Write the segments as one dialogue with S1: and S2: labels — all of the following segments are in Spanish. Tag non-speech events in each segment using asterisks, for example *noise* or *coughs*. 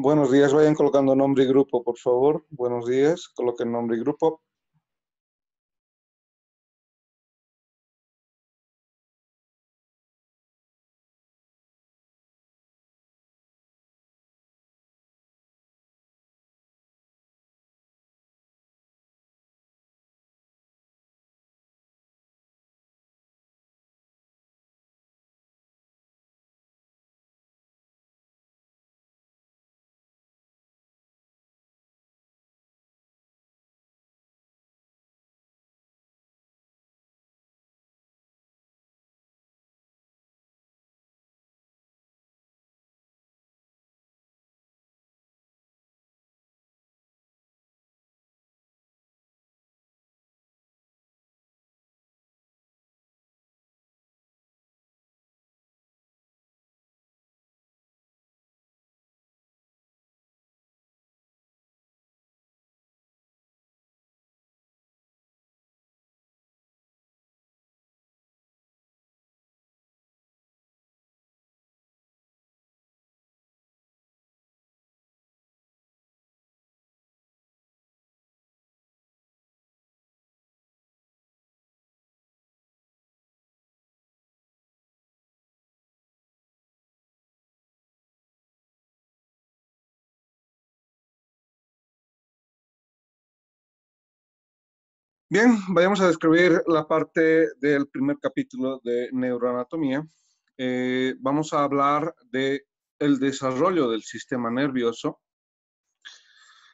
S1: Buenos días, vayan colocando nombre y grupo, por favor. Buenos días, coloquen nombre y grupo. Bien, vayamos a describir la parte del primer capítulo de neuroanatomía. Eh, vamos a hablar de el desarrollo del sistema nervioso.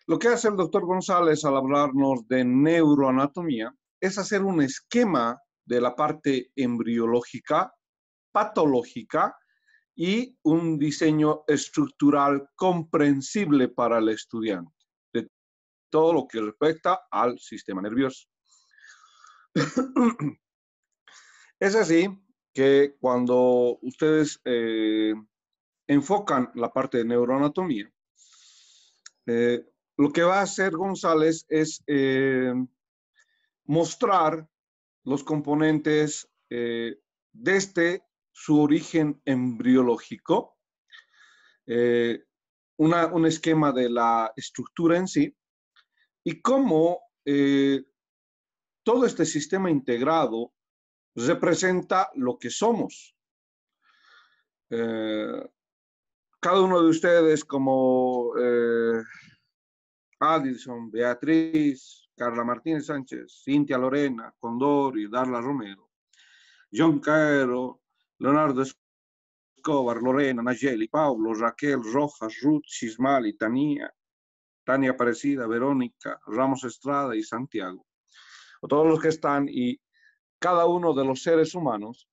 S1: Lo que hace el doctor González al hablarnos de neuroanatomía es hacer un esquema de la parte embriológica, patológica y un diseño estructural comprensible para el estudiante de todo lo que respecta al sistema nervioso. *coughs* es así que cuando ustedes eh, enfocan la parte de neuroanatomía, eh, lo que va a hacer González es eh, mostrar los componentes desde este, su origen embriológico, un esquema de la estructura en sí y cómo todo este sistema integrado representa lo que somos. Eh, cada uno de ustedes como eh, Beatriz, Carla Martínez Sánchez, Cintia Lorena, Condor y Darla Romero, John Caero, Leonardo Escobar, Lorena, Nayeli, Pablo, Raquel, Rojas, Ruth, y Tania, Tania Parecida, Verónica, Ramos Estrada y Santiago todos los que están y cada uno de los seres humanos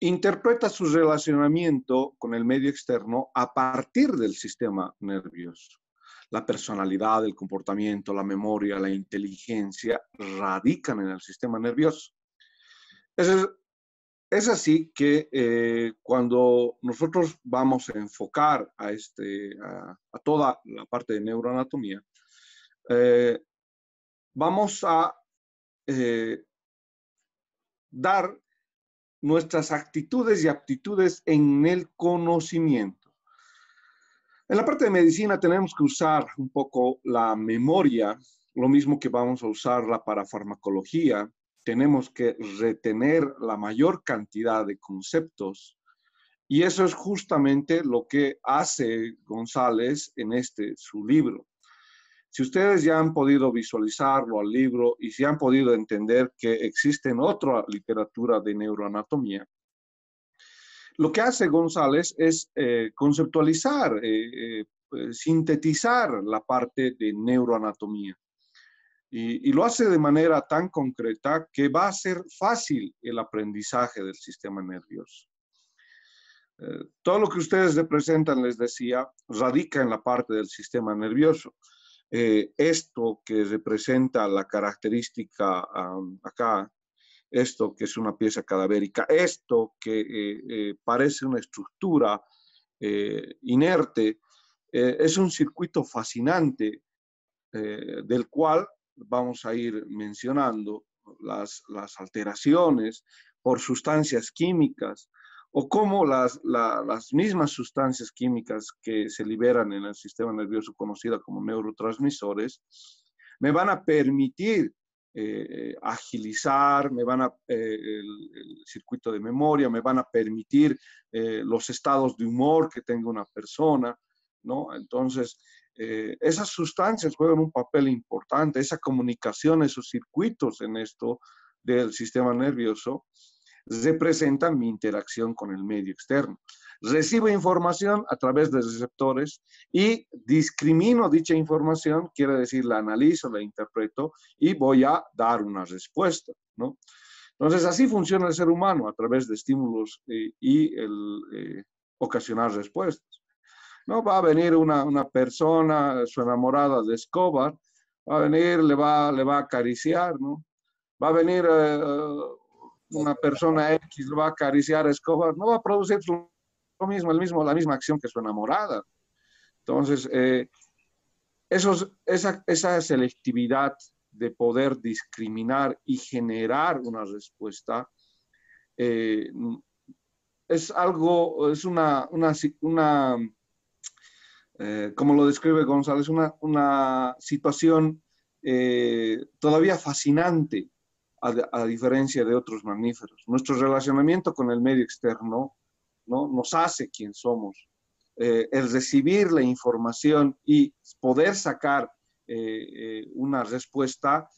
S1: interpreta su relacionamiento con el medio externo a partir del sistema nervioso. La personalidad, el comportamiento, la memoria, la inteligencia radican en el sistema nervioso. Es, así que eh, cuando nosotros vamos a enfocar a, este, a, toda la parte de neuroanatomía, eh, vamos a eh, dar nuestras actitudes y aptitudes en el conocimiento. En la parte de medicina tenemos que usar un poco la memoria, lo mismo que vamos a usarla para farmacología. Tenemos que retener la mayor cantidad de conceptos y eso es justamente lo que hace González en este su libro. Si ustedes ya han podido visualizarlo al libro y si han podido entender que existe en otra literatura de neuroanatomía, lo que hace González es eh, conceptualizar, eh, eh, sintetizar la parte de neuroanatomía. Y, y, lo hace de manera tan concreta que va a ser fácil el aprendizaje del sistema nervioso. todo lo que ustedes representan, les decía, radica en la parte del sistema nervioso. Eh, esto que representa la característica acá, esto que es una pieza cadavérica, esto que eh, eh, parece una estructura inerte, es un circuito fascinante del cual vamos a ir mencionando las alteraciones por sustancias químicas, o cómo las, mismas sustancias químicas que se liberan en el sistema nervioso conocida como neurotransmisores, me van a permitir eh, agilizar, me van a, eh, el, circuito de memoria, me van a permitir eh, los estados de humor que tenga una persona, ¿no? Entonces, esas sustancias juegan un papel importante, esa comunicación, esos circuitos en esto del sistema nervioso representan mi interacción con el medio externo. Recibo información a través de receptores y discrimino dicha información, quiere decir, la analizo, la interpreto y voy a dar una respuesta, ¿no? Entonces, así funciona el ser humano a través de estímulos eh, y el eh, ocasionar respuestas. No va a venir una, persona, su enamorada de Escobar, va a venir, le va, le va a acariciar, ¿no? Va a venir eh, una persona X lo va a acariciar, escobar, no va a producir lo mismo, el mismo, la misma acción que su enamorada. Entonces, eh, esa, selectividad de poder discriminar y generar una respuesta eh, es algo, es una, eh, como lo describe González, una, una situación todavía fascinante a, diferencia de otros mamíferos. Nuestro relacionamiento con el medio externo ¿no? nos hace quien somos. Eh, el recibir la información y poder sacar eh, eh, una respuesta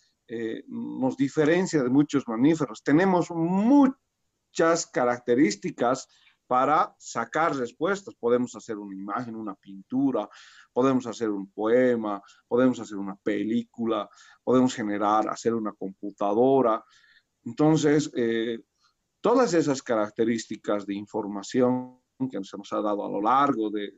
S1: nos diferencia de muchos mamíferos. Tenemos muchas características para sacar respuestas. Podemos hacer una imagen, una pintura, podemos hacer un poema, podemos hacer una película, podemos generar, hacer una computadora. Entonces, eh, todas esas características de información que nos hemos dado a lo largo de,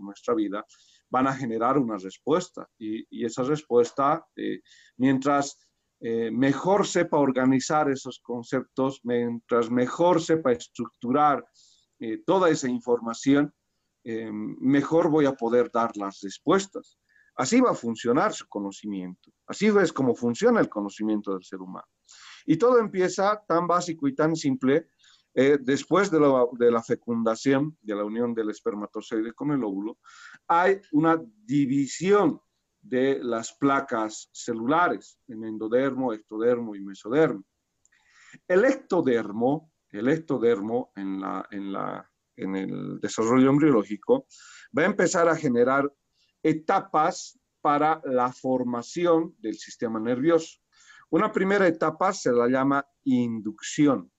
S1: nuestra vida van a generar una respuesta y, esa respuesta, eh, mientras eh, mejor sepa organizar esos conceptos, mientras mejor sepa estructurar eh, toda esa información, eh, mejor voy a poder dar las respuestas. Así va a funcionar su conocimiento. Así es como funciona el conocimiento del ser humano. Y todo empieza tan básico y tan simple eh, después de la, de la, fecundación, de la unión del espermatozoide con el óvulo, hay una división de las placas celulares en endodermo, ectodermo y mesodermo. El ectodermo el ectodermo en, la, en, la, en el desarrollo embriológico, va a empezar a generar etapas para la formación del sistema nervioso. Una primera etapa se la llama inducción.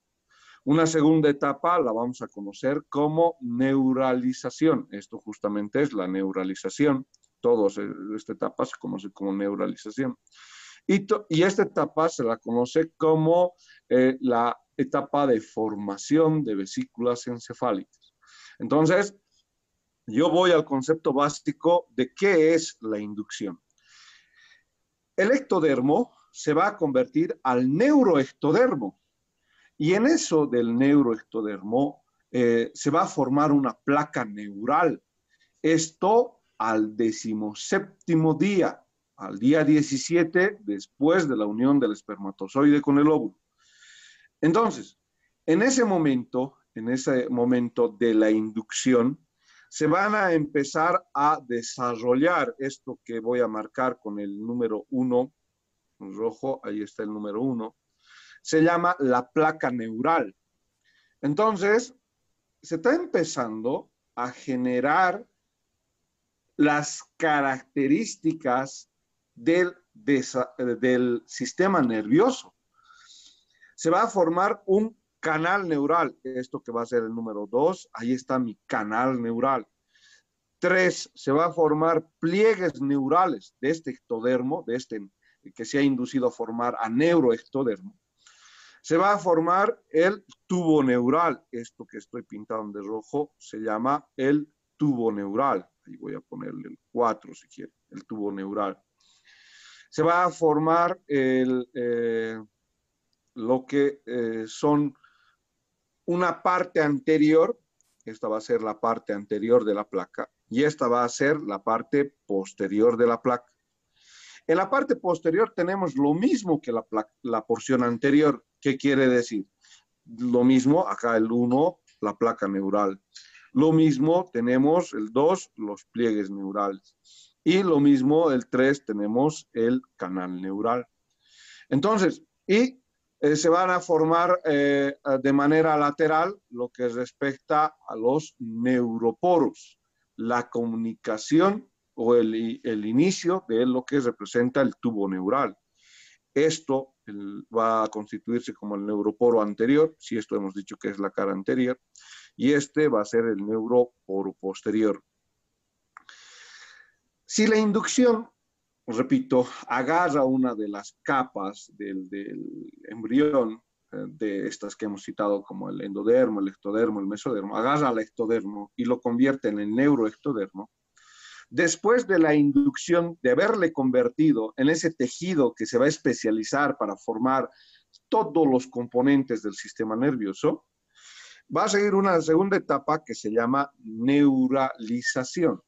S1: Una segunda etapa la vamos a conocer como neuralización. Esto justamente es la neuralización. Todas eh, estas etapas se conoce como neuralización. Y, y, esta etapa se la conoce como eh, la etapa de formación de vesículas encefálicas. Entonces, yo voy al concepto básico de qué es la inducción. El ectodermo se va a convertir al neuroectodermo. Y en eso del neuroectodermo eh, se va a formar una placa neural. Esto al decimoséptimo día, al día 17 después de la unión del espermatozoide con el óvulo. Entonces, en ese momento, en ese momento de la inducción, se van a empezar a desarrollar esto que voy a marcar con el número 1, rojo, ahí está el número uno, se llama la placa neural. Entonces, se está empezando a generar las características del, del sistema nervioso se va a formar un canal neural. Esto que va a ser el número 2, ahí está mi canal neural. 3, se va a formar pliegues neurales de este ectodermo, de este que se ha inducido a formar a neuroectodermo. Se va a formar el tubo neural. Esto que estoy pintando de rojo se llama el tubo neural. Ahí voy a ponerle el 4 si quiere, el tubo neural. Se va a formar el... Eh, lo que eh, son una parte anterior, esta va a ser la parte anterior de la placa, y esta va a ser la parte posterior de la placa. En la parte posterior tenemos lo mismo que la, la porción anterior. ¿Qué quiere decir? Lo mismo acá el 1, la placa neural. Lo mismo tenemos el 2, los pliegues neurales. Y lo mismo el 3, tenemos el canal neural. Entonces, y eh, se van a formar eh, de manera lateral lo que respecta a los neuroporos, la comunicación o el, inicio de lo que representa el tubo neural. Esto va a constituirse como el neuroporo anterior, si esto hemos dicho que es la cara anterior, y este va a ser el neuroporo posterior. Si la inducción repito, agarra una de las capas del, embrión eh, de estas que hemos citado como el endodermo, el ectodermo, el mesodermo, agarra al ectodermo y lo convierte en el neuroectodermo. Después de la inducción, de haberle convertido en ese tejido que se va a especializar para formar todos los componentes del sistema nervioso, va a seguir una segunda etapa que se llama neuralización.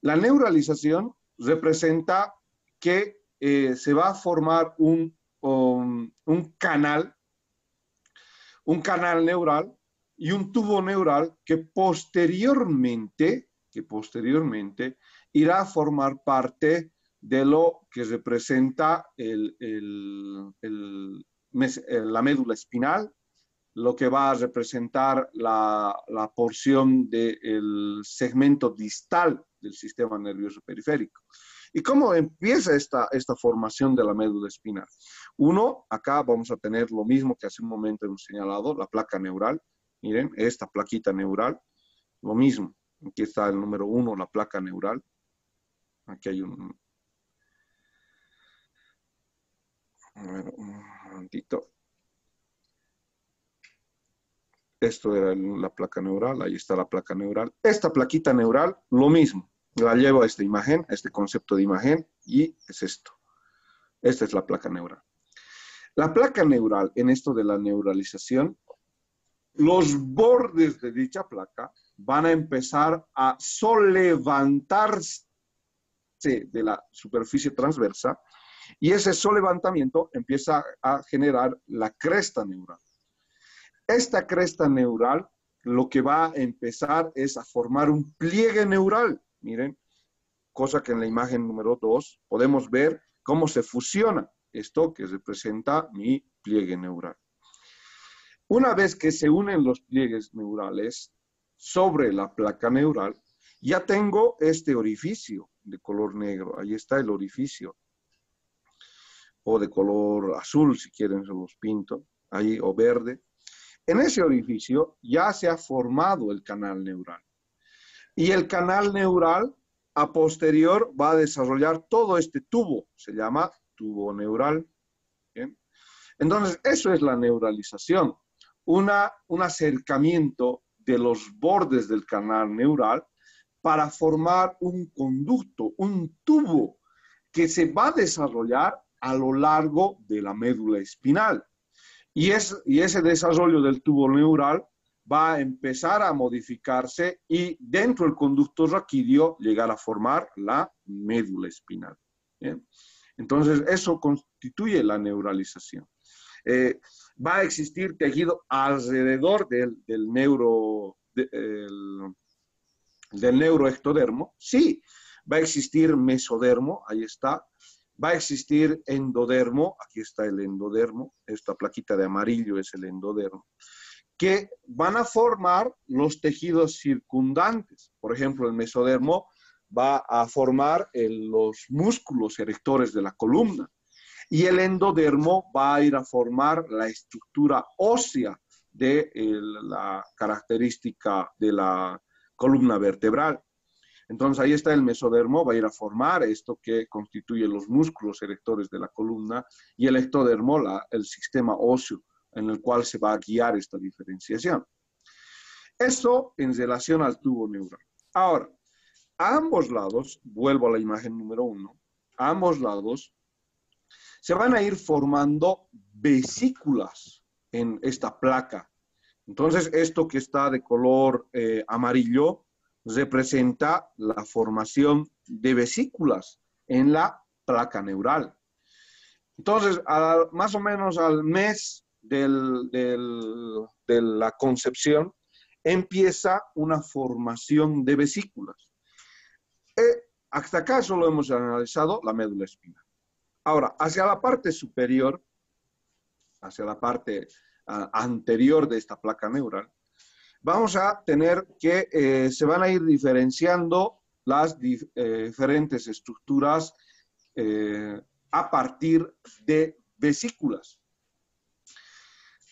S1: La neuralización representa que eh, se va a formar un, um, un canal, un canal neural y un tubo neural que posteriormente, que posteriormente irá a formar parte de lo que representa el, eh, la médula espinal, lo que va a representar la, porción del segmento distal sistema nervioso periférico. ¿Y cómo empieza esta, esta formación de la médula espinal? Uno, acá vamos a tener lo mismo que hace un momento hemos señalado, la placa neural. Miren, esta plaquita neural, lo mismo. Aquí está el número uno, la placa neural. Aquí hay un... un momentito. Esto era la placa neural, ahí está la placa neural. Esta plaquita neural, lo mismo la llevo a esta imagen, a este concepto de imagen, y es esto. Esta es la placa neural. La placa neural, en esto de la neuralización, los bordes de dicha placa van a empezar a solevantarse de la superficie transversa y ese solevantamiento empieza a generar la cresta neural. Esta cresta neural lo que va a empezar es a formar un pliegue neural miren, cosa que en la imagen número 2 podemos ver cómo se fusiona esto que representa mi pliegue neural. Una vez que se unen los pliegues neurales sobre la placa neural, ya tengo este orificio de color negro. Ahí está el orificio. O de color azul, si quieren, se los pinto. Ahí, o verde. En ese orificio ya se ha formado el canal neural. Y el canal neural a posterior va a desarrollar todo este tubo, se llama tubo neural. Entonces, eso es la neuralización, Una, un acercamiento de los bordes del canal neural para formar un conducto, un tubo que se va a desarrollar a lo largo de la médula espinal. Y, es, y ese desarrollo del tubo neural va a empezar a modificarse y dentro del conducto raquídeo llegar a formar la médula espinal. Entonces, eso constituye la neuralización. Eh, va a existir tejido alrededor del, neuro, del neuroectodermo, sí. Va a existir mesodermo, ahí está. Va a existir endodermo, aquí está el endodermo, esta plaquita de amarillo es el endodermo que van a formar los tejidos circundantes. Por ejemplo, el mesodermo va a formar eh, los músculos erectores de la columna y el endodermo va a ir a formar la estructura ósea de eh, la característica de la columna vertebral. Entonces ahí está el mesodermo, va a ir a formar esto que constituye los músculos erectores de la columna y el ectodermo, la, el sistema óseo en el cual se va a guiar esta diferenciación. Esto en relación al tubo neural. Ahora, a ambos lados, vuelvo a la imagen número uno, a ambos lados se van a ir formando vesículas en esta placa. Entonces, esto que está de color eh, amarillo representa la formación de vesículas en la placa neural. Entonces, más o menos al mes de la concepción, empieza una formación de vesículas. Eh, hasta acá solo hemos analizado la médula espinal. Ahora, hacia la parte superior, hacia la parte ah, anterior de esta placa neural, vamos a tener que eh, se van a ir diferenciando las eh, diferentes estructuras a partir de vesículas.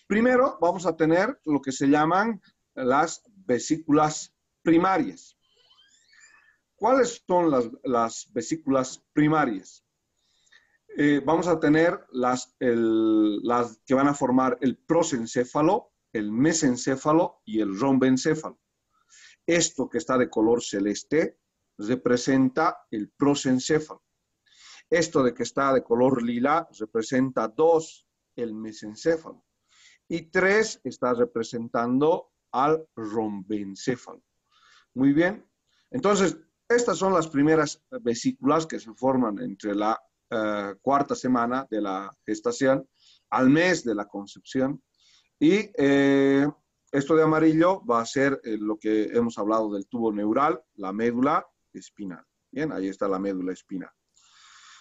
S1: Primero vamos a tener lo que se llaman las vesículas primarias. ¿Cuáles son las, vesículas primarias? Eh, vamos a tener las, que van a formar el prosencéfalo, el mesencéfalo y el rombencéfalo. Esto que está de color celeste representa el prosencéfalo. Esto de que está de color lila representa dos, el mesencéfalo y tres está representando al rombencéfalo. Muy bien. Entonces, estas son las primeras vesículas que se forman entre la eh, cuarta semana de la gestación al mes de la concepción. Y eh, esto de amarillo va a ser eh, lo que hemos hablado del tubo neural, la médula espinal. Bien, ahí está la médula espinal.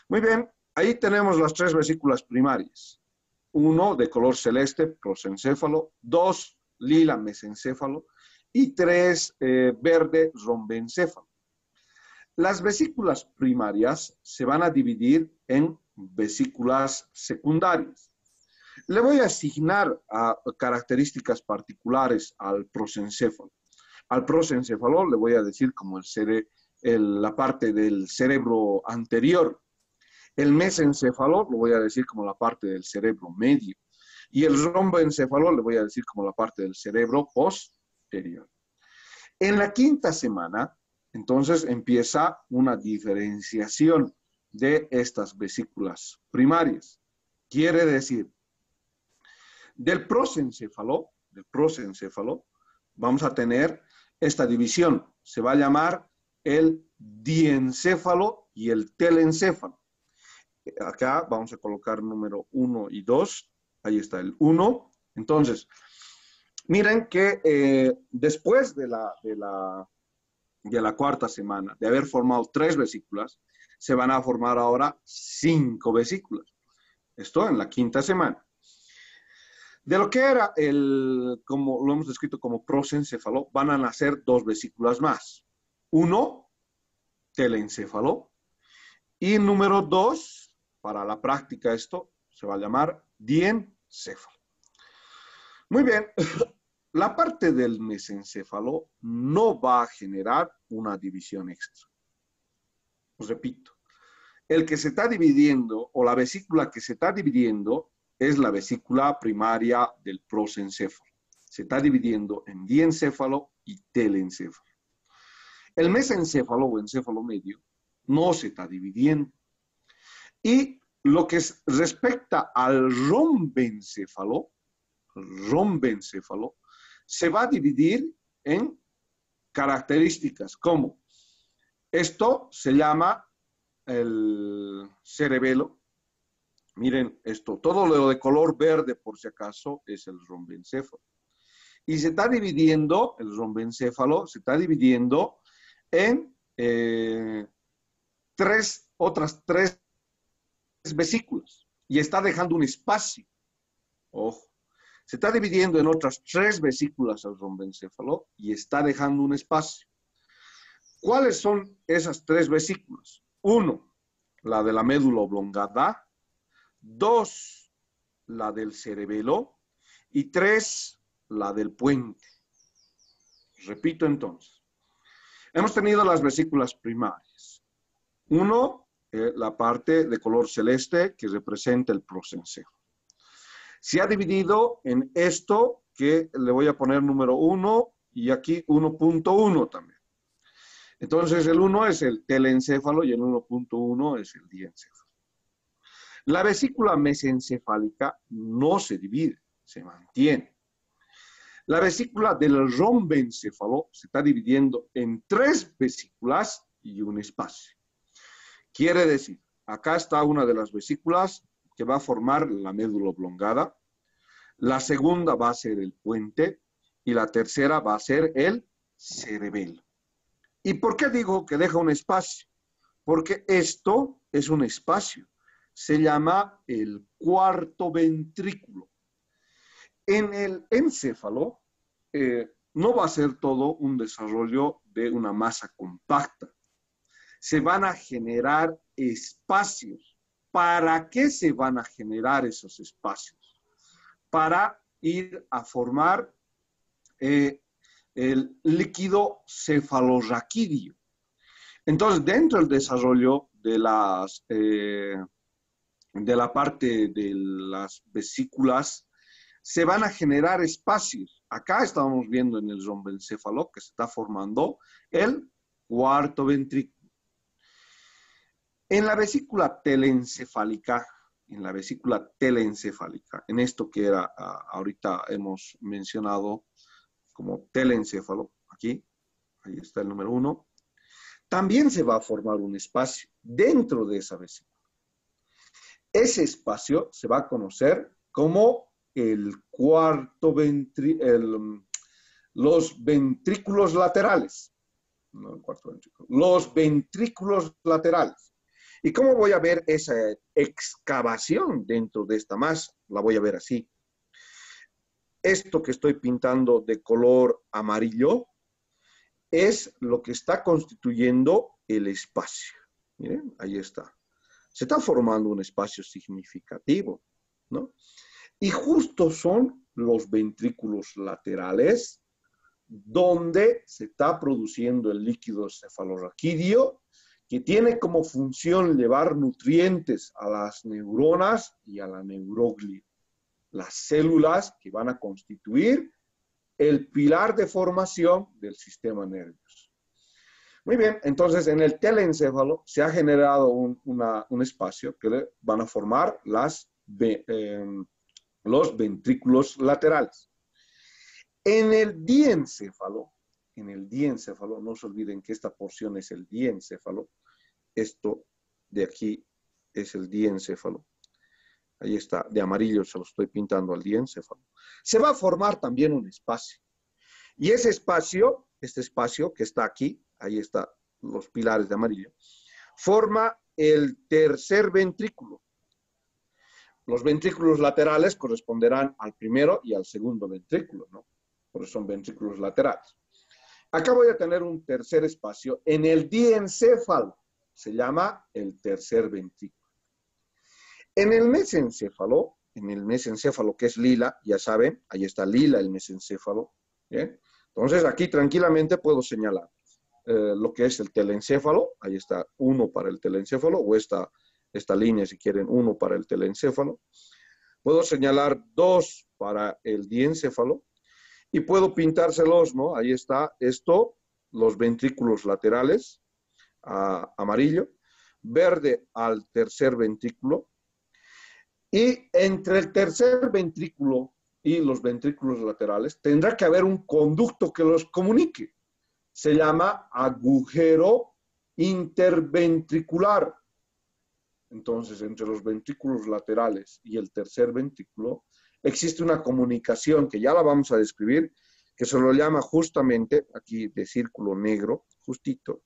S1: Muy bien, ahí tenemos las tres vesículas primarias uno de color celeste, prosencéfalo, dos lila mesencéfalo y tres eh, verde rombencéfalo. Las vesículas primarias se van a dividir en vesículas secundarias. Le voy a asignar características particulares al prosencéfalo. Al prosencéfalo le voy a decir como el la parte del cerebro anterior el mesencéfalo lo voy a decir como la parte del cerebro medio. Y el romboencéfalo le voy a decir como la parte del cerebro posterior. En la quinta semana, entonces empieza una diferenciación de estas vesículas primarias. Quiere decir, del prosencéfalo, del prosencéfalo, vamos a tener esta división. Se va a llamar el diencéfalo y el telencéfalo. Acá vamos a colocar número 1 y 2. Ahí está el 1. Entonces, miren que eh, después de la, la, de la cuarta semana, de haber formado tres vesículas, se van a formar ahora cinco vesículas. Esto en la quinta semana. De lo que era el, como lo hemos descrito como prosencéfalo, van a nacer dos vesículas más. Uno, telencéfalo. Y número dos, para la práctica esto se va a llamar diencéfalo. Muy bien, *coughs* la parte del mesencéfalo no va a generar una división extra. Os repito, el que se está dividiendo o la vesícula que se está dividiendo es la vesícula primaria del prosencéfalo. Se está dividiendo en diencéfalo y telencéfalo. El mesencéfalo o encéfalo medio no se está dividiendo y lo que respecta al rombencéfalo, rombencéfalo, se va a dividir en características como esto se llama el cerebelo. Miren esto, todo lo de color verde, por si acaso, es el rombencéfalo. Y se está dividiendo, el rombencéfalo se está dividiendo en eh, tres, otras tres vesículas y está dejando un espacio. Ojo, se está dividiendo en otras tres vesículas al rombencéfalo y está dejando un espacio. ¿Cuáles son esas tres vesículas? Uno, la de la médula oblongada. Dos, la del cerebelo. Y tres, la del puente. Repito entonces. Hemos tenido las vesículas primarias. Uno, eh, la parte de color celeste que representa el prosencéfalo. Se ha dividido en esto que le voy a poner número 1 y aquí 1.1 también. Entonces el 1 es el telencéfalo y el 1.1 es el diencéfalo. La vesícula mesencefálica no se divide, se mantiene. La vesícula del rombencéfalo se está dividiendo en tres vesículas y un espacio. Quiere decir, acá está una de las vesículas que va a formar la médula oblongada, la segunda va a ser el puente y la tercera va a ser el cerebelo. ¿Y por qué digo que deja un espacio? Porque esto es un espacio. Se llama el cuarto ventrículo. En el encéfalo eh, no va a ser todo un desarrollo de una masa compacta se van a generar espacios. ¿Para qué se van a generar esos espacios? Para ir a formar eh, el líquido cefalorraquídeo. Entonces, dentro del desarrollo de, las, eh, de la parte de las vesículas, se van a generar espacios. Acá estamos viendo en el romboencéfalo que se está formando el cuarto ventrículo. En la vesícula telencefálica, en la vesícula telencefálica, en esto que era ah, ahorita hemos mencionado como telencéfalo, aquí, ahí está el número uno, también se va a formar un espacio dentro de esa vesícula. Ese espacio se va a conocer como el cuarto mm, los ventrículos laterales. No, el cuarto ventrículo. Los ventrículos laterales. ¿Y cómo voy a ver esa excavación dentro de esta masa? La voy a ver así. Esto que estoy pintando de color amarillo es lo que está constituyendo el espacio. Miren, ahí está. Se está formando un espacio significativo, Y justo son los ventrículos laterales donde se está produciendo el líquido cefalorraquídeo que tiene como función llevar nutrientes a las neuronas y a la neuroglia, las células que van a constituir el pilar de formación del sistema nervioso. Muy bien, entonces en el telencéfalo se ha generado un, espacio que van a formar em, los ventrículos laterales. En el diencéfalo, en el diencéfalo, no se olviden que esta porción es el diencéfalo, esto de aquí es el diencéfalo. Ahí está, de amarillo se lo estoy pintando al diencéfalo. Se va a formar también un espacio. Y ese espacio, este espacio que está aquí, ahí están los pilares de amarillo, forma el tercer ventrículo. Los ventrículos laterales corresponderán al primero y al segundo ventrículo, ¿no? Porque son ventrículos laterales. Acá voy a tener un tercer espacio en el diencéfalo se llama el tercer ventrículo. En el mesencéfalo, en el mesencéfalo que es lila, ya saben, ahí está lila el mesencéfalo. Entonces aquí tranquilamente puedo señalar eh, lo que es el telencéfalo, ahí está uno para el telencéfalo, o esta, esta línea si quieren, uno para el telencéfalo. Puedo señalar dos para el diencéfalo y puedo pintárselos, ¿no? Ahí está esto, los ventrículos laterales, amarillo, verde al tercer ventrículo, y entre el tercer ventrículo y los ventrículos laterales tendrá que haber un conducto que los comunique. Se llama agujero interventricular. Entonces, entre los ventrículos laterales y el tercer ventrículo existe una comunicación que ya la vamos a describir, que se lo llama justamente, aquí de círculo negro, justito,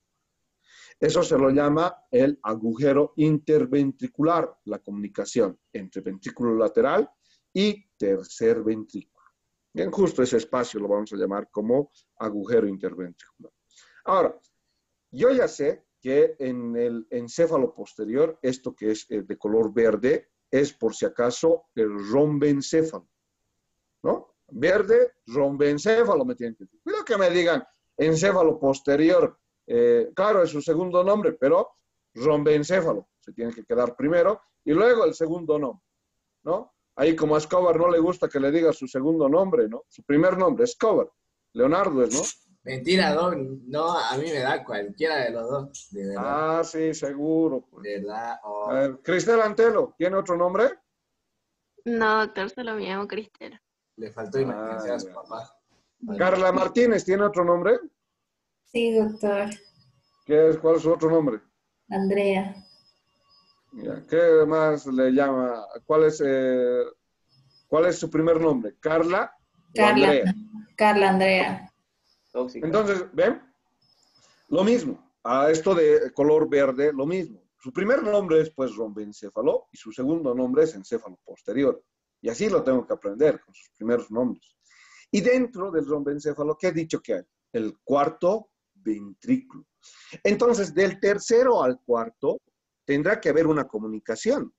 S1: eso se lo llama el agujero interventricular, la comunicación entre ventrículo lateral y tercer ventrículo. Bien, justo ese espacio lo vamos a llamar como agujero interventricular. Ahora, yo ya sé que en el encéfalo posterior, esto que es eh, de color verde, es por si acaso el rombencéfalo, ¿no? Verde, rombencéfalo, me tienen que Cuidado que me digan encéfalo posterior, eh, claro, es su segundo nombre, pero rombencéfalo, se tiene que quedar primero y luego el segundo nombre, ¿no? Ahí como a Escobar no le gusta que le diga su segundo nombre, ¿no? Su primer nombre, Escobar. Leonardo es, ¿no? Mentira, No, a mí me da cualquiera de los dos. De ah, sí, seguro. Pues. Oh. Cristel Antelo, ¿tiene otro nombre? No, doctor, solo me llamo Cristela Le faltó imagen a su ah, papá. Carla Martínez, ¿tiene otro nombre? Sí, doctor. ¿Cuál es su otro nombre? Andrea. ¿Qué más le llama? ¿Cuál es, eh, ¿cuál es su primer nombre? ¿Carla? Carla Andrea. Carla Andrea. Entonces, ¿ven? Lo mismo. A esto de color verde, lo mismo. Su primer nombre es pues rombencéfalo y su segundo nombre es encéfalo posterior. Y así lo tengo que aprender con sus primeros nombres. Y dentro del rombencéfalo, ¿qué he dicho que hay? El cuarto ventrículo. Entonces, del tercero al cuarto, tendrá que haber una comunicación.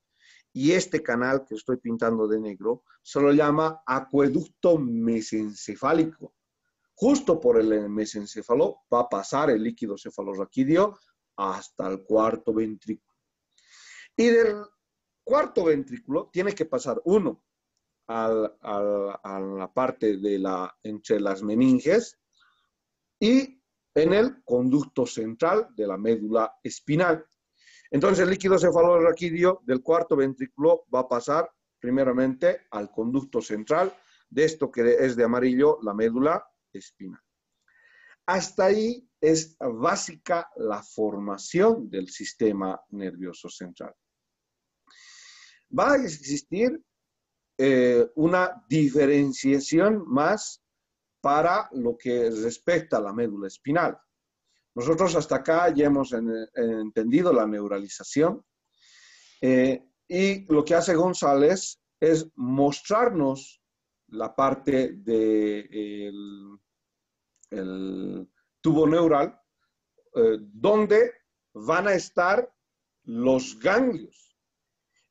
S1: Y este canal que estoy pintando de negro se lo llama acueducto mesencefálico. Justo por el mesencéfalo va a pasar el líquido cefalorraquídeo hasta el cuarto ventrículo. Y del cuarto ventrículo tiene que pasar uno a la parte de la, entre las meninges y en el conducto central de la médula espinal. Entonces, el líquido cefalorraquídeo del cuarto ventrículo va a pasar primeramente al conducto central de esto que es de amarillo, la médula espinal. Hasta ahí es básica la formación del sistema nervioso central. Va a existir eh, una diferenciación más para lo que respecta a la médula espinal. Nosotros hasta acá ya hemos entendido la neuralización eh, y lo que hace González es mostrarnos la parte del tubo neural eh, donde van a estar los ganglios.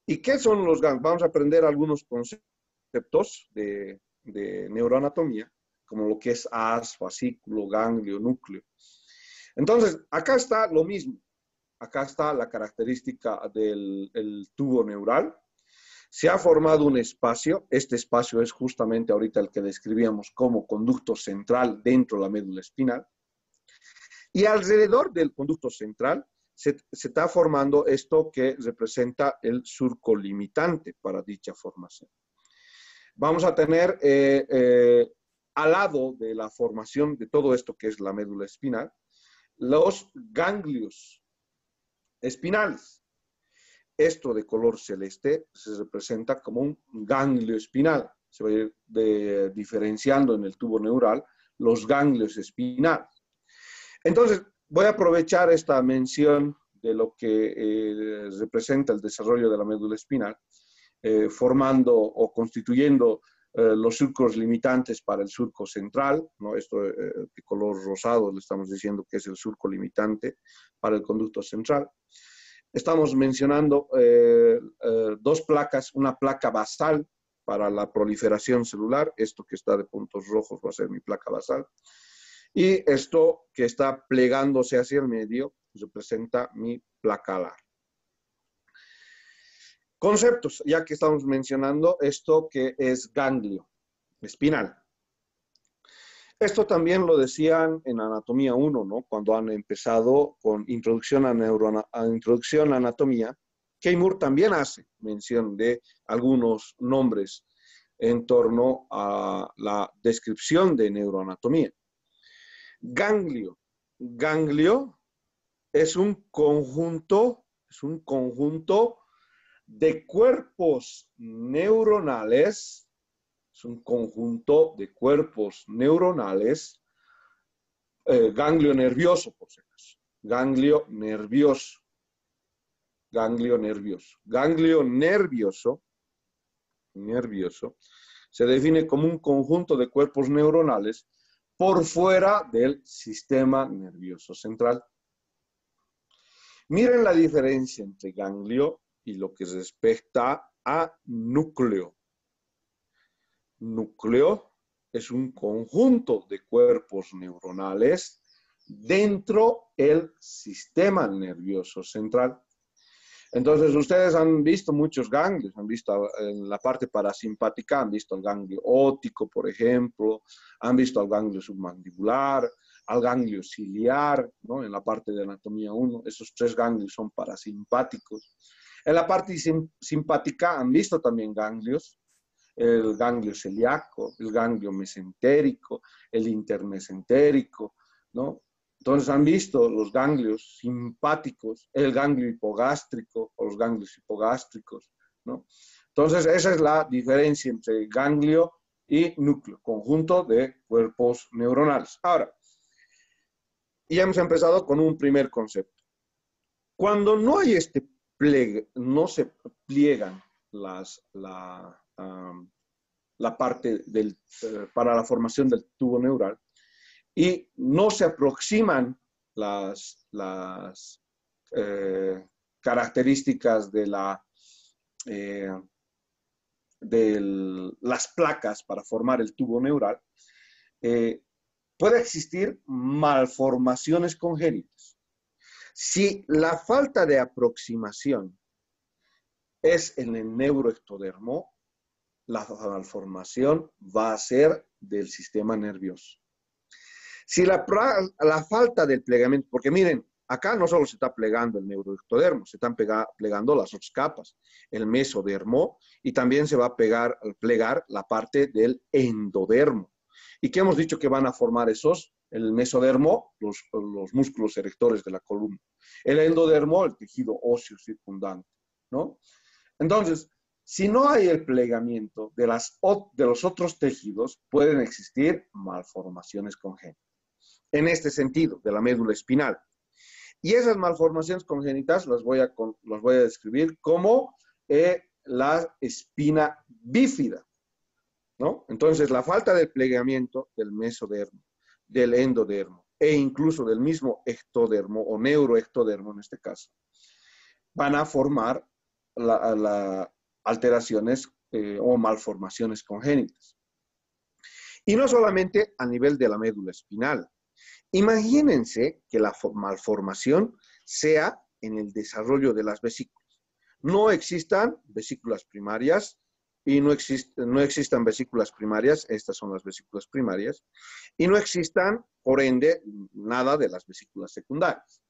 S1: ¿Y qué son los ganglios? Vamos a aprender algunos conceptos de neuroanatomía como lo que es as fascículo, ganglio, núcleo. Entonces, acá está lo mismo. Acá está la característica del tubo neural. Se ha formado un espacio. Este espacio es justamente ahorita el que describíamos como conducto central dentro de la médula espinal. Y alrededor del conducto central se, está formando esto que representa el surco limitante para dicha formación. Vamos a tener eh, eh, al lado de la formación de todo esto que es la médula espinal, los ganglios espinales. Esto de color celeste se representa como un ganglio espinal. Se va a ir diferenciando en el tubo neural los ganglios espinales. Entonces, voy a aprovechar esta mención de lo que eh, representa el desarrollo de la médula espinal, eh, formando o constituyendo eh, los surcos limitantes para el surco central, ¿no? esto eh, de color rosado le estamos diciendo que es el surco limitante para el conducto central. Estamos mencionando eh, dos placas, una placa basal para la proliferación celular, esto que está de puntos rojos va a ser mi placa basal, y esto que está plegándose hacia el medio representa mi placa alar. Conceptos, ya que estamos mencionando esto que es ganglio espinal. Esto también lo decían en Anatomía 1, ¿no? Cuando han empezado con Introducción a, Introducción a Anatomía, Keimur también hace mención de algunos nombres en torno a la descripción de neuroanatomía. Ganglio. Ganglio es un conjunto, es un conjunto de cuerpos neuronales, es un conjunto de cuerpos neuronales, eh, ganglio nervioso, por si acaso, ganglio nervioso, ganglio nervioso, ganglio nervioso, nervioso, se define como un conjunto de cuerpos neuronales por fuera del sistema nervioso central. Miren la diferencia entre ganglio y lo que respecta a núcleo. Núcleo es un conjunto de cuerpos neuronales dentro del sistema nervioso central. Entonces, ustedes han visto muchos ganglios, han visto eh, en la parte parasimpática, han visto el ganglio ótico, por ejemplo, han visto al ganglio submandibular, al ganglio ciliar, en la parte de anatomía 1, esos tres ganglios son parasimpáticos. En la parte simpática han visto también ganglios, el ganglio celíaco, el ganglio mesentérico, el intermesentérico, ¿no? Entonces han visto los ganglios simpáticos, el ganglio hipogástrico o los ganglios hipogástricos, ¿no? Entonces esa es la diferencia entre ganglio y núcleo, conjunto de cuerpos neuronales. Ahora, ya hemos empezado con un primer concepto. Cuando no hay este no se pliegan las, la, parte eh, para la formación del tubo neural y no se aproximan las, las eh, características de la, eh, las placas para formar el tubo neural, puede existir malformaciones congénitas. Si la falta de aproximación es en el neuroectodermo, la malformación va a ser del sistema nervioso. Si la, falta del plegamiento, porque miren, acá no solo se está plegando el neuroectodermo, se están plegando las dos capas, el mesodermo, y también se va a pegar, plegar la parte del endodermo y que hemos dicho que van a formar esos, el mesodermo, los, músculos erectores de la columna, el endodermo, el tejido óseo circundante, ¿no? Entonces, si no hay el plegamiento de, las, de los otros tejidos, pueden existir malformaciones congénitas. En este sentido, de la médula espinal. Y esas malformaciones congénitas las voy a, voy a describir como eh, la espina bífida. Entonces, la falta de plegamiento del mesodermo, del endodermo e incluso del mismo ectodermo o neuroectodermo en este caso, van a formar alteraciones eh, o malformaciones congénitas. Y no solamente a nivel de la médula espinal. Imagínense que la malformación sea en el desarrollo de las vesículas. No existan vesículas primarias, y no, existen no existan vesículas primarias, estas son las vesículas primarias, y no existan, por ende, nada de las vesículas secundarias.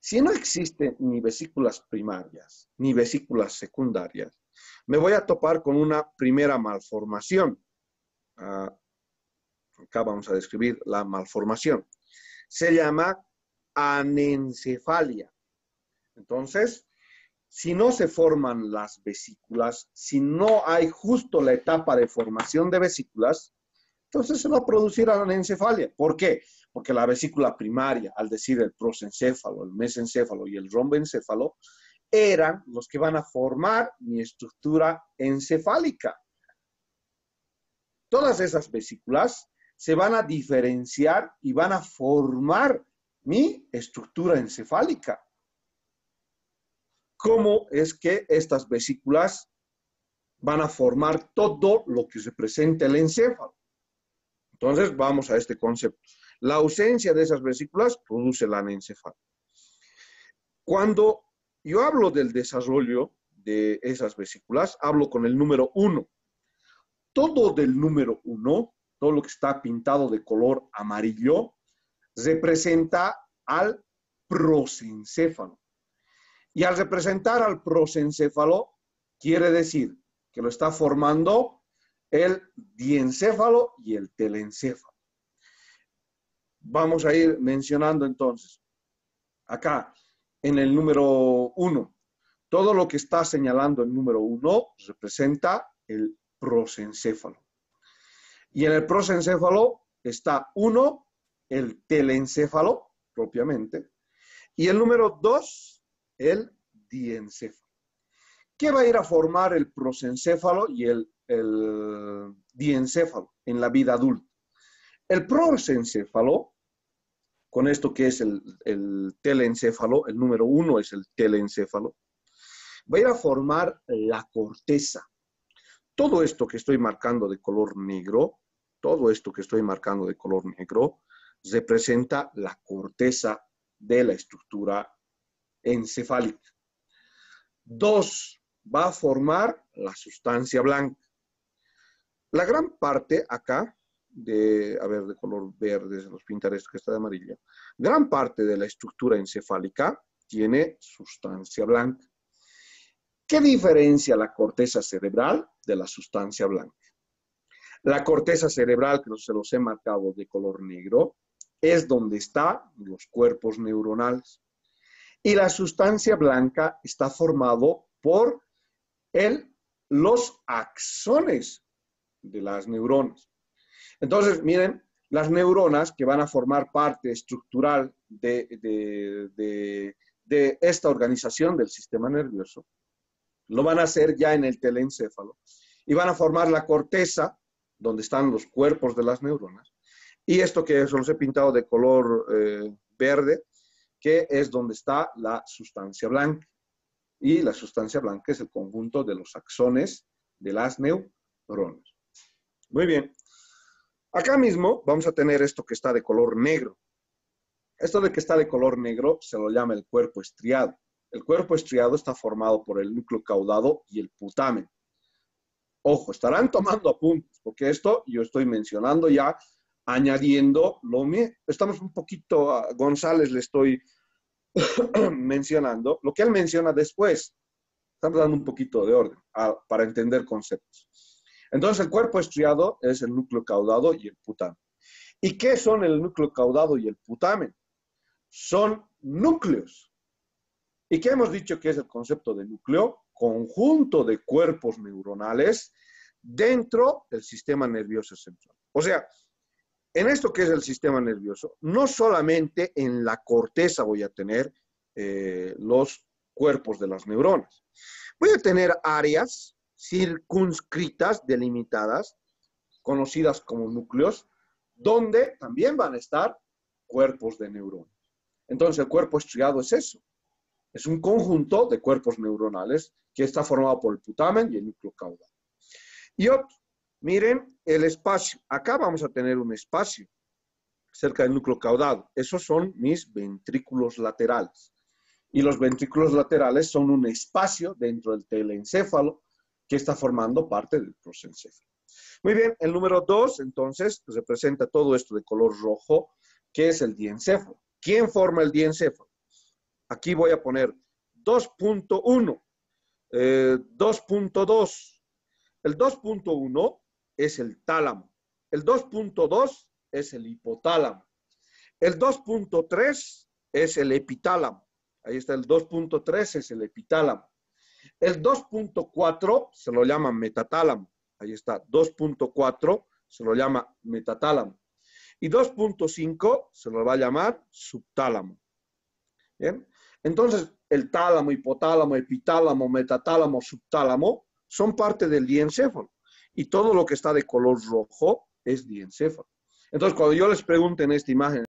S1: Si no existen ni vesículas primarias ni vesículas secundarias, me voy a topar con una primera malformación. Ah, acá vamos a describir la malformación. Se llama anencefalia. Entonces, si no se forman las vesículas, si no hay justo la etapa de formación de vesículas, entonces se va a producir ¿Por qué? Porque la vesícula primaria, al decir el prosencéfalo, el mesencéfalo y el romboencéfalo, eran los que van a formar mi estructura encefálica. Todas esas vesículas se van a diferenciar y van a formar mi estructura encefálica cómo es que estas vesículas van a formar todo lo que se presenta el encéfalo. Entonces, vamos a este concepto. La ausencia de esas vesículas produce la anencefalia. Cuando yo hablo del desarrollo de esas vesículas, hablo con el número uno. Todo del número uno, todo lo que está pintado de color amarillo, representa al prosencéfalo. Y al representar al prosencéfalo, quiere decir que lo está formando el diencéfalo y el telencéfalo. Vamos a ir mencionando entonces, acá en el número uno todo lo que está señalando el número uno representa el prosencéfalo. Y en el prosencéfalo está uno el telencéfalo propiamente, y el número 2 el diencéfalo. ¿Qué va a ir a formar el prosencéfalo y el, diencéfalo en la vida adulta? El prosencéfalo, con esto que es el, el telencéfalo, el número uno es el telencéfalo, va a ir a formar la corteza. Todo esto que estoy marcando de color negro, todo esto que estoy marcando de color negro, representa la corteza de la estructura encefálica. Dos, va a formar la sustancia blanca. La gran parte acá, de, a ver, de color verde, se los pintaré esto que está de amarillo. Gran parte de la estructura encefálica tiene sustancia blanca. ¿Qué diferencia la corteza cerebral de la sustancia blanca? La corteza cerebral, que se los he marcado de color negro, es donde están los cuerpos neuronales. Y la sustancia blanca está formado por el, los axones de las neuronas. Entonces, miren, las neuronas que van a formar parte estructural de, esta organización del sistema nervioso, lo van a hacer ya en el telencéfalo y van a formar la corteza, donde están los cuerpos de las neuronas. Y esto que eso los he pintado de color eh, verde que es donde está la sustancia blanca. Y la sustancia blanca es el conjunto de los axones de las neuronas. Muy bien. Acá mismo vamos a tener esto que está de color negro. Esto de que está de color negro se lo llama el cuerpo estriado. El cuerpo estriado está formado por el núcleo caudado y el putamen. Ojo, estarán tomando apuntes, porque esto yo estoy mencionando ya añadiendo lo Estamos un poquito, ah, González le estoy *clears throat* mencionando, lo que él menciona después. Estamos dando un poquito de orden ah, para entender conceptos. Entonces, el cuerpo estriado es el núcleo caudado y el putamen. ¿Y qué son el núcleo caudado y el putamen? Son núcleos. ¿Y qué hemos dicho que es el concepto de núcleo? Conjunto de cuerpos neuronales dentro del sistema nervioso central. O sea, en esto que es el sistema nervioso, no solamente en la corteza voy a tener eh, los cuerpos de las neuronas, voy a tener áreas circunscritas, delimitadas, conocidas como núcleos, donde también van a estar cuerpos de neuronas. Entonces, el cuerpo estriado es eso. Es un conjunto de cuerpos neuronales que está formado por el putamen y el núcleo caudal. Y Miren el espacio. Acá vamos a tener un espacio cerca del núcleo caudado. Esos son mis ventrículos laterales. Y los ventrículos laterales son un espacio dentro del telencéfalo que está formando parte del prosencéfalo. Muy bien, el número 2, entonces, representa todo esto de color rojo, que es el diencéfalo. ¿Quién forma el diencéfalo? Aquí voy a poner 2.1, 2.2. Eh, el 2.1 es el tálamo. El 2.2 es el hipotálamo. El 2.3 es el epitálamo. Ahí está el 2.3, es el epitálamo. El 2.4 se lo llama metatálamo. Ahí está, 2.4 se lo llama metatálamo. Y 2.5 se lo va a llamar subtálamo. entonces el tálamo, hipotálamo, epitálamo, metatálamo, subtálamo son parte del diencéfalo y todo lo que está de color rojo es diencéfalo. Entonces, cuando yo les pregunte en esta imagen,